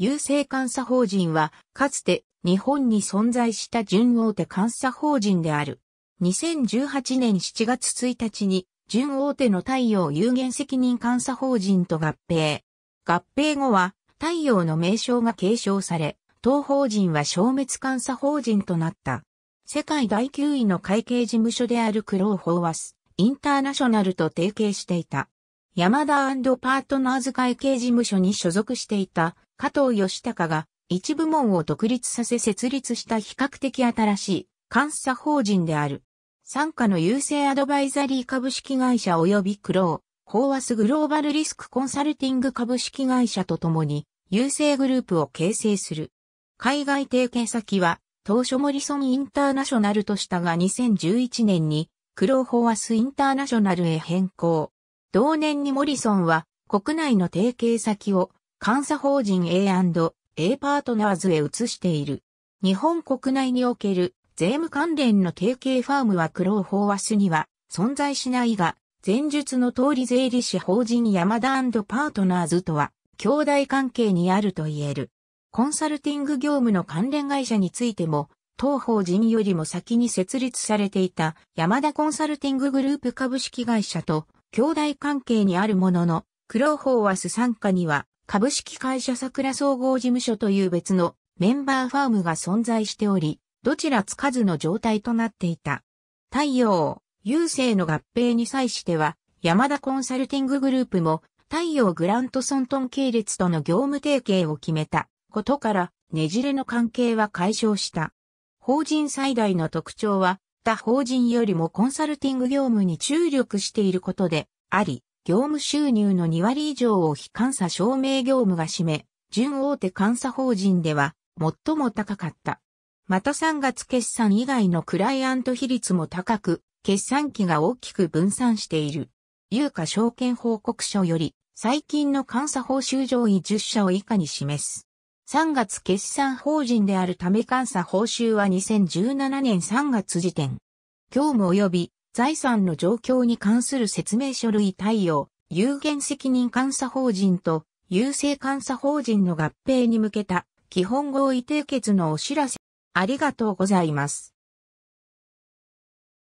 郵政監査法人は、かつて日本に存在した準大手監査法人である。2018年7月1日に、準大手の太陽有限責任監査法人と合併。合併後は、太陽の名称が継承され、当法人は消滅監査法人となった。世界第9位の会計事務所であるクローフォーワス、インターナショナルと提携していた。マダパートナーズ会計事務所に所属していた加藤義隆が一部門を独立させ設立した比較的新しい監査法人である。参加の優勢アドバイザリー株式会社及びクロー、ホーワスグローバルリスクコンサルティング株式会社とともに、優勢グループを形成する。海外提携先は、当初モリソンインターナショナルとしたが2011年に、クローホワスインターナショナルへ変更。同年にモリソンは、国内の提携先を、監査法人 A&A パートナーズへ移している。日本国内における税務関連の提携ファームはクローフォーワスには存在しないが、前述の通り税理士法人山田パートナーズとは兄弟関係にあると言える。コンサルティング業務の関連会社についても、当法人よりも先に設立されていた山田コンサルティンググループ株式会社と兄弟関係にあるものの、クローフォーワス参加には株式会社桜総合事務所という別のメンバーファームが存在しており、どちらつかずの状態となっていた。太陽、郵政の合併に際しては、山田コンサルティンググループも、太陽グラントソントン系列との業務提携を決めたことから、ねじれの関係は解消した。法人最大の特徴は、他法人よりもコンサルティング業務に注力していることであり、業務収入の2割以上を非監査証明業務が占め、準大手監査法人では最も高かった。また3月決算以外のクライアント比率も高く、決算期が大きく分散している。有価証券報告書より、最近の監査報酬上位10社を以下に示す。3月決算法人であるため監査報酬は2017年3月時点。業務及び財産の状況に関する説明書類対応、有限責任監査法人と優勢監査法人の合併に向けた基本合意締結のお知らせ。ありがとうございます。